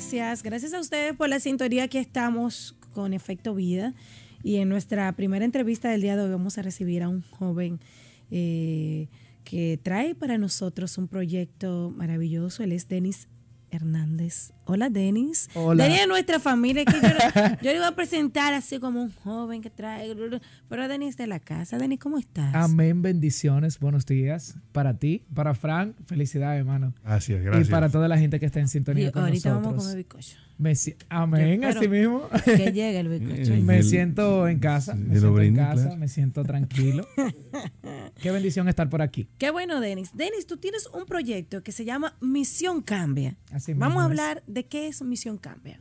gracias. Gracias a ustedes por la sintonía que estamos con Efecto Vida. Y en nuestra primera entrevista del día de hoy vamos a recibir a un joven eh, que trae para nosotros un proyecto maravilloso. Él es Denis Hernández. Hola, Denis. Hola. Denis nuestra familia. Que yo, le iba a presentar así como un joven que trae. Pero Denis de la casa. Denis, ¿cómo estás? Amén, bendiciones. Buenos días para ti, para Frank. Felicidades, hermano. es, gracias. Y para toda la gente que está en sintonía y con ahorita vamos a comer bicocho. Me amén, así mismo. Que llegue el bicocho. me siento en casa. Me siento en casa, me siento tranquilo. Qué bendición estar por aquí. Qué bueno, Denis. Denis, tú tienes un proyecto que se llama Misión Cambia. Así Vamos a hablar de qué es Misión Cambia.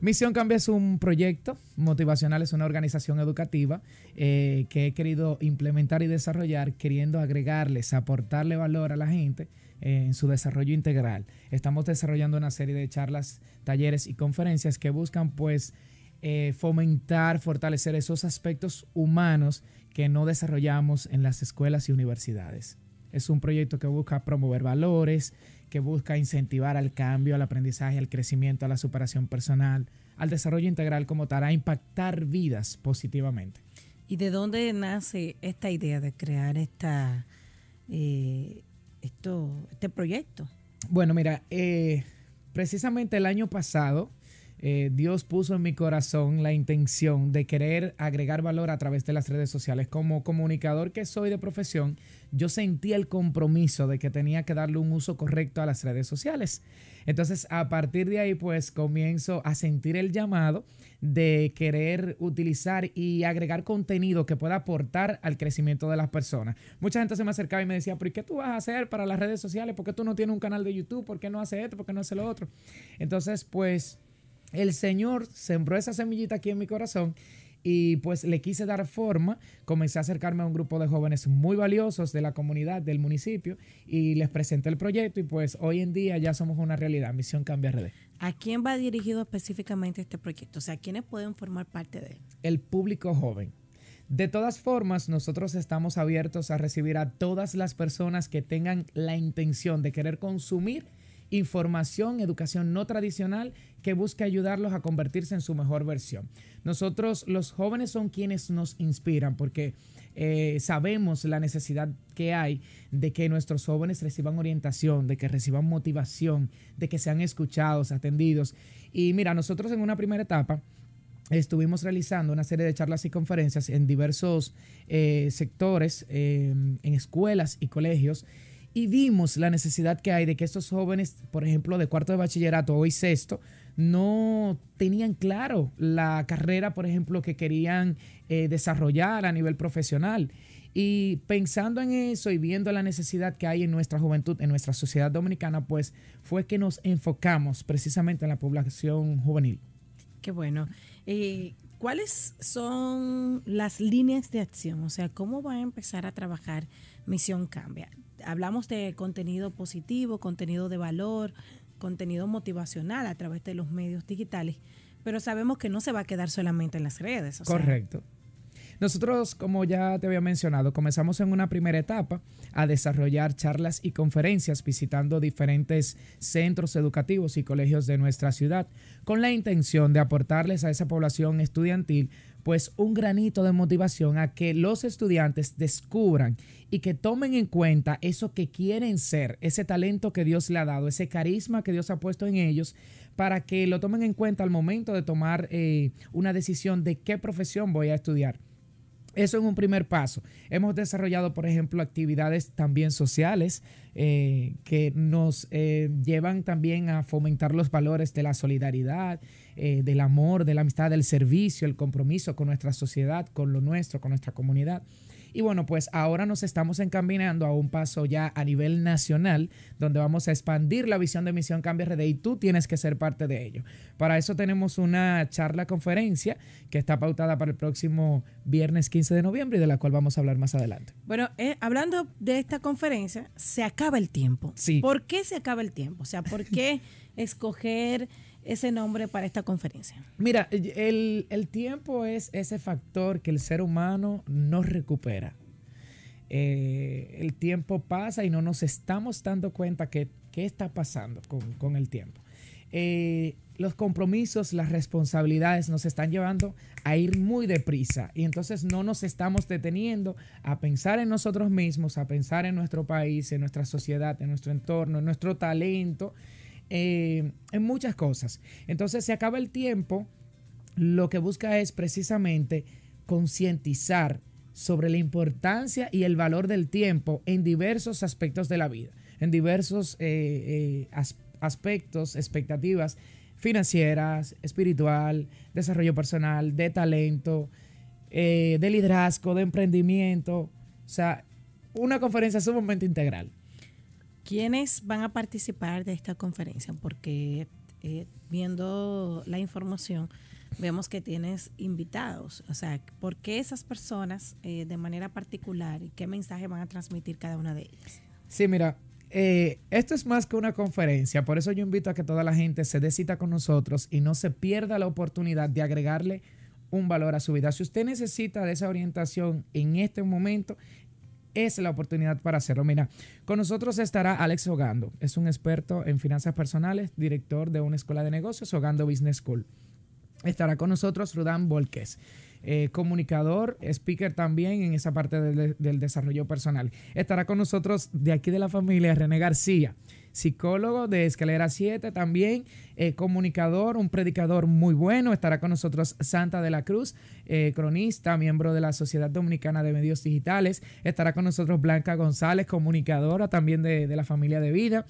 Misión Cambia es un proyecto motivacional, es una organización educativa eh, que he querido implementar y desarrollar, queriendo agregarles, aportarle valor a la gente eh, en su desarrollo integral. Estamos desarrollando una serie de charlas, talleres y conferencias que buscan pues eh, fomentar, fortalecer esos aspectos humanos que no desarrollamos en las escuelas y universidades. Es un proyecto que busca promover valores, que busca incentivar al cambio, al aprendizaje, al crecimiento, a la superación personal, al desarrollo integral como tal, a impactar vidas positivamente. ¿Y de dónde nace esta idea de crear esta, eh, esto, este proyecto? Bueno, mira, eh, precisamente el año pasado eh, Dios puso en mi corazón la intención de querer agregar valor a través de las redes sociales. Como comunicador que soy de profesión, yo sentí el compromiso de que tenía que darle un uso correcto a las redes sociales. Entonces, a partir de ahí, pues comienzo a sentir el llamado de querer utilizar y agregar contenido que pueda aportar al crecimiento de las personas. Mucha gente se me acercaba y me decía, ¿pero qué tú vas a hacer para las redes sociales? ¿Por qué tú no tienes un canal de YouTube? ¿Por qué no haces esto? ¿Por qué no haces lo otro? Entonces, pues el Señor sembró esa semillita aquí en mi corazón y pues le quise dar forma, comencé a acercarme a un grupo de jóvenes muy valiosos de la comunidad, del municipio, y les presenté el proyecto y pues hoy en día ya somos una realidad, Misión Cambia RD. ¿A quién va dirigido específicamente este proyecto? O sea, ¿quiénes pueden formar parte de él? El público joven. De todas formas, nosotros estamos abiertos a recibir a todas las personas que tengan la intención de querer consumir información, educación no tradicional que busca ayudarlos a convertirse en su mejor versión. Nosotros los jóvenes son quienes nos inspiran porque eh, sabemos la necesidad que hay de que nuestros jóvenes reciban orientación, de que reciban motivación, de que sean escuchados, atendidos. Y mira, nosotros en una primera etapa estuvimos realizando una serie de charlas y conferencias en diversos eh, sectores, eh, en escuelas y colegios y vimos la necesidad que hay de que estos jóvenes, por ejemplo, de cuarto de bachillerato, hoy sexto, no tenían claro la carrera, por ejemplo, que querían eh, desarrollar a nivel profesional. Y pensando en eso y viendo la necesidad que hay en nuestra juventud, en nuestra sociedad dominicana, pues fue que nos enfocamos precisamente en la población juvenil. Qué bueno. Eh, ¿Cuáles son las líneas de acción? O sea, ¿cómo va a empezar a trabajar Misión Cambia? hablamos de contenido positivo, contenido de valor, contenido motivacional a través de los medios digitales, pero sabemos que no se va a quedar solamente en las redes. Correcto. Nosotros, como ya te había mencionado, comenzamos en una primera etapa a desarrollar charlas y conferencias visitando diferentes centros educativos y colegios de nuestra ciudad con la intención de aportarles a esa población estudiantil pues un granito de motivación a que los estudiantes descubran y que tomen en cuenta eso que quieren ser, ese talento que Dios le ha dado, ese carisma que Dios ha puesto en ellos, para que lo tomen en cuenta al momento de tomar eh, una decisión de qué profesión voy a estudiar. Eso es un primer paso. Hemos desarrollado, por ejemplo, actividades también sociales eh, que nos eh, llevan también a fomentar los valores de la solidaridad, eh, del amor, de la amistad, del servicio, el compromiso con nuestra sociedad, con lo nuestro, con nuestra comunidad. Y bueno, pues ahora nos estamos encaminando a un paso ya a nivel nacional, donde vamos a expandir la visión de Misión Cambia RD y tú tienes que ser parte de ello. Para eso tenemos una charla conferencia que está pautada para el próximo viernes 15 de noviembre y de la cual vamos a hablar más adelante. Bueno, eh, hablando de esta conferencia, se acaba el tiempo. Sí. ¿Por qué se acaba el tiempo? O sea, ¿por qué escoger ese nombre para esta conferencia? Mira, el, tiempo es ese factor que el ser humano no recupera. Eh, el tiempo pasa y no nos estamos dando cuenta que qué está pasando con, el tiempo. Eh, los compromisos, las responsabilidades nos están llevando a ir muy deprisa y entonces no nos estamos deteniendo a pensar en nosotros mismos, a pensar en nuestro país, en nuestra sociedad, en nuestro entorno, en nuestro talento eh, en muchas cosas. Entonces se acaba el tiempo, lo que busca es precisamente concientizar sobre la importancia y el valor del tiempo en diversos aspectos de la vida, en diversos eh, eh, aspectos, expectativas financieras, espiritual, desarrollo personal, de talento, de liderazgo, de emprendimiento. O sea, una conferencia sumamente integral. ¿Quiénes van a participar de esta conferencia? Porque eh, viendo la información, vemos que tienes invitados. O sea, ¿por qué esas personas eh, de manera particular y qué mensaje van a transmitir cada una de ellas? Sí, mira, eh, esto es más que una conferencia, por eso yo invito a que toda la gente se dé cita con nosotros y no se pierda la oportunidad de agregarle un valor a su vida. Si usted necesita de esa orientación en este momento, es la oportunidad para hacerlo. Mira, con nosotros estará Alex Hogando. Es un experto en finanzas personales, director de una escuela de negocios, Hogando Business School estará con nosotros Rudán Volquez. Eh, comunicador, speaker también en esa parte del, desarrollo personal. Estará con nosotros de aquí de la familia René García, psicólogo de Escalera 7 también, eh, comunicador, un predicador muy bueno. Estará con nosotros Santa de la Cruz, eh, cronista, miembro de la Sociedad Dominicana de Medios Digitales. Estará con nosotros Blanca González, comunicadora también de, de la familia de vida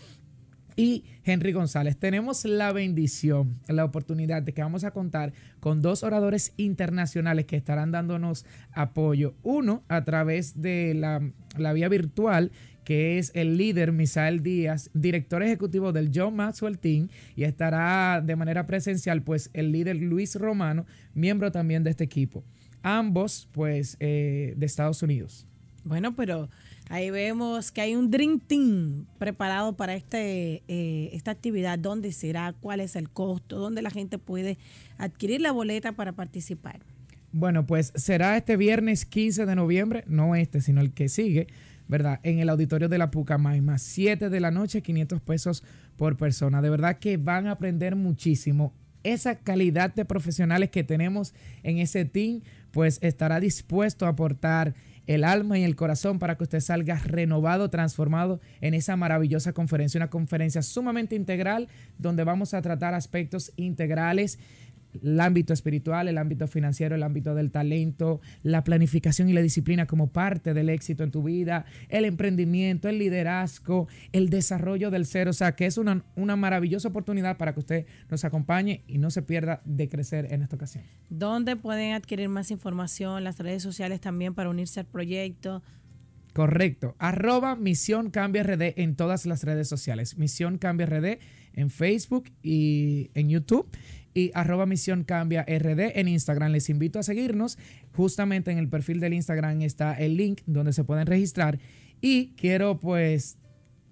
y Henry González. Tenemos la bendición, la oportunidad de que vamos a contar con dos oradores internacionales que estarán dándonos apoyo. Uno a través de la, vía virtual que es el líder Misael Díaz, director ejecutivo del John Maxwell Team, y estará de manera presencial pues el líder Luis Romano, miembro también de este equipo. Ambos pues eh, de Estados Unidos. Bueno, pero ahí vemos que hay un Dream Team preparado para este, eh, esta actividad. ¿Dónde será? ¿Cuál es el costo? ¿Dónde la gente puede adquirir la boleta para participar? Bueno, pues será este viernes 15 de noviembre, no este, sino el que sigue, ¿verdad? En el auditorio de la Pucamaima, 7 de la noche, 500 pesos por persona. De verdad que van a aprender muchísimo. Esa calidad de profesionales que tenemos en ese team, pues estará dispuesto a aportar el alma y el corazón para que usted salga renovado, transformado en esa maravillosa conferencia, una conferencia sumamente integral donde vamos a tratar aspectos integrales el ámbito espiritual, el ámbito financiero, el ámbito del talento, la planificación y la disciplina como parte del éxito en tu vida, el emprendimiento, el liderazgo, el desarrollo del ser. O sea, que es una, una maravillosa oportunidad para que usted nos acompañe y no se pierda de crecer en esta ocasión. ¿Dónde pueden adquirir más información? Las redes sociales también para unirse al proyecto. Correcto. Arroba Misión Cambia RD en todas las redes sociales. Misión Cambia RD en Facebook y en YouTube. Y arroba Misión Cambia RD en Instagram. Les invito a seguirnos. Justamente en el perfil del Instagram está el link donde se pueden registrar. Y quiero pues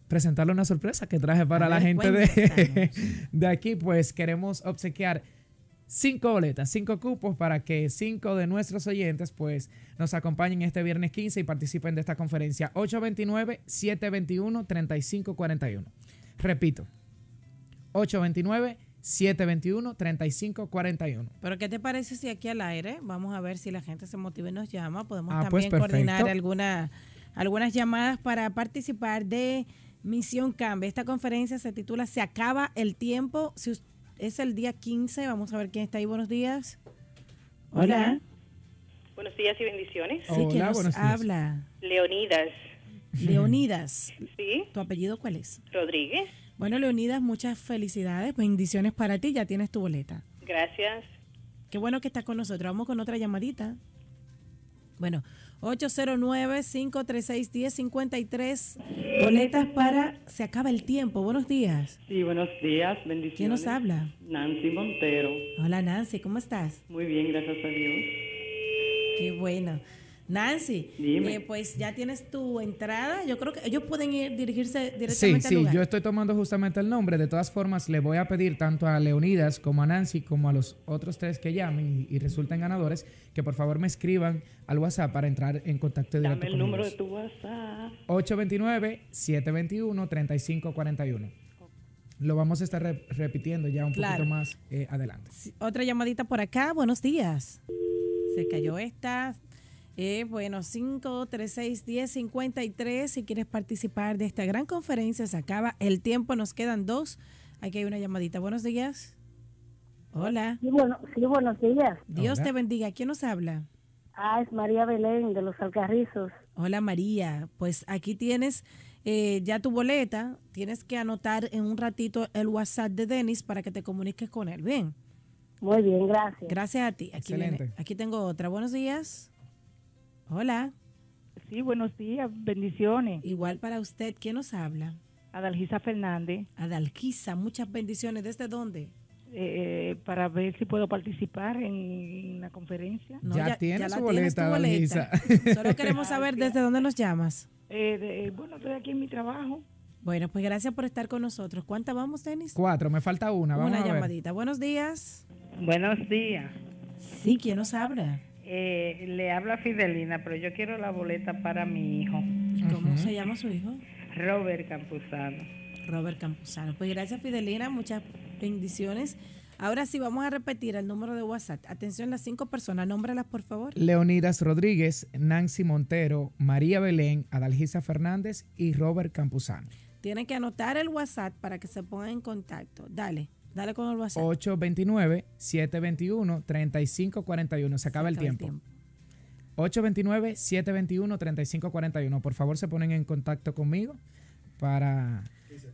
presentarle una sorpresa que traje para la gente de, de aquí. Pues queremos obsequiar cinco boletas, cinco cupos para que cinco de nuestros oyentes pues nos acompañen este viernes 15 y participen de esta conferencia 829-721-3541. Repito, 829-721-3541. Pero ¿qué te parece si aquí al aire vamos a ver si la gente se motiva y nos llama? Podemos ah, pues, también coordinar algunas llamadas para participar de... Misión Cambia. Esta conferencia se titula Se acaba el tiempo. Si usted es el día 15. Vamos a ver quién está ahí. Buenos días. Hola. Buenos días y bendiciones. Sí, ¿quién habla? Leonidas. Leonidas. Sí. ¿Tu apellido cuál es? Rodríguez. Bueno, Leonidas, muchas felicidades, pues bendiciones para ti, ya tienes tu boleta. Gracias. Qué bueno que estás con nosotros. Vamos con otra llamadita. Bueno, 809-536-1053. Boletas para Se acaba el tiempo. Buenos días. Sí, buenos días. Bendiciones. ¿Quién nos habla? Nancy Montero. Hola Nancy, ¿cómo estás? Muy bien, gracias a Dios. Qué bueno. Nancy, eh, pues ya tienes tu entrada. Yo creo que ellos pueden ir dirigirse directamente a al lugar. Sí, yo estoy tomando justamente el nombre. De todas formas, le voy a pedir tanto a Leonidas como a Nancy como a los otros tres que llamen y, resulten ganadores que por favor me escriban al WhatsApp para entrar en contacto directo. Dame el número de tu WhatsApp. 829-721-3541 lo vamos a estar repitiendo ya un poquito más eh, adelante. Otra llamadita por acá, buenos días. Se cayó esta, eh, bueno, 536-1053, si quieres participar de esta gran conferencia, se acaba el tiempo, nos quedan dos. Aquí hay una llamadita. Buenos días. Hola. Sí, bueno, buenos días. Dios te bendiga. ¿Quién nos habla? Ah, es María Belén de los Alcarrizos. Hola María, pues aquí tienes eh, ya tu boleta, tienes que anotar en un ratito el WhatsApp de Denis para que te comuniques con él. Bien. Muy bien, gracias. Gracias a ti. Excelente. aquí tengo otra. Buenos días. Hola. Sí, buenos días, bendiciones. Igual para usted, ¿quién nos habla? Adalgisa Fernández. Adalgisa, muchas bendiciones. ¿Desde dónde? Eh, para ver si puedo participar en la conferencia. ya, tiene la boleta, Solo queremos ah, saber desde dónde nos llamas. Eh, eh, bueno, estoy aquí en mi trabajo. Bueno, pues gracias por estar con nosotros. ¿Cuántas vamos, Denis? Cuatro, me falta una. una llamadita. Buenos días. Buenos días. Sí, ¿quién nos habla? Eh, le habla Fidelina, pero yo quiero la boleta para mi hijo. ¿Cómo se llama su hijo? Robert Campuzano. Robert Campuzano. Pues gracias Fidelina, muchas bendiciones. Ahora sí, vamos a repetir el número de WhatsApp. Atención, las cinco personas, nómbralas por favor. Leonidas Rodríguez, Nancy Montero, María Belén, Adalgisa Fernández y Robert Campuzano. Tienen que anotar el WhatsApp para que se pongan en contacto. Dale. Dale con WhatsApp. 829-721-3541. Se acaba, el, tiempo. 829-721-3541. Por favor, se ponen en contacto conmigo para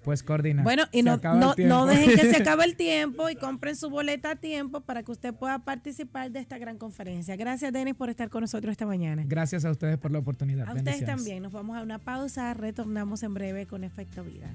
pues coordinar. Bueno, y no, no, dejen que se acabe el tiempo y compren su boleta a tiempo para que usted pueda participar de esta gran conferencia. Gracias, Denis, por estar con nosotros esta mañana. Gracias a ustedes por la oportunidad. A ustedes también. Nos vamos a una pausa. Retornamos en breve con Efecto Vida.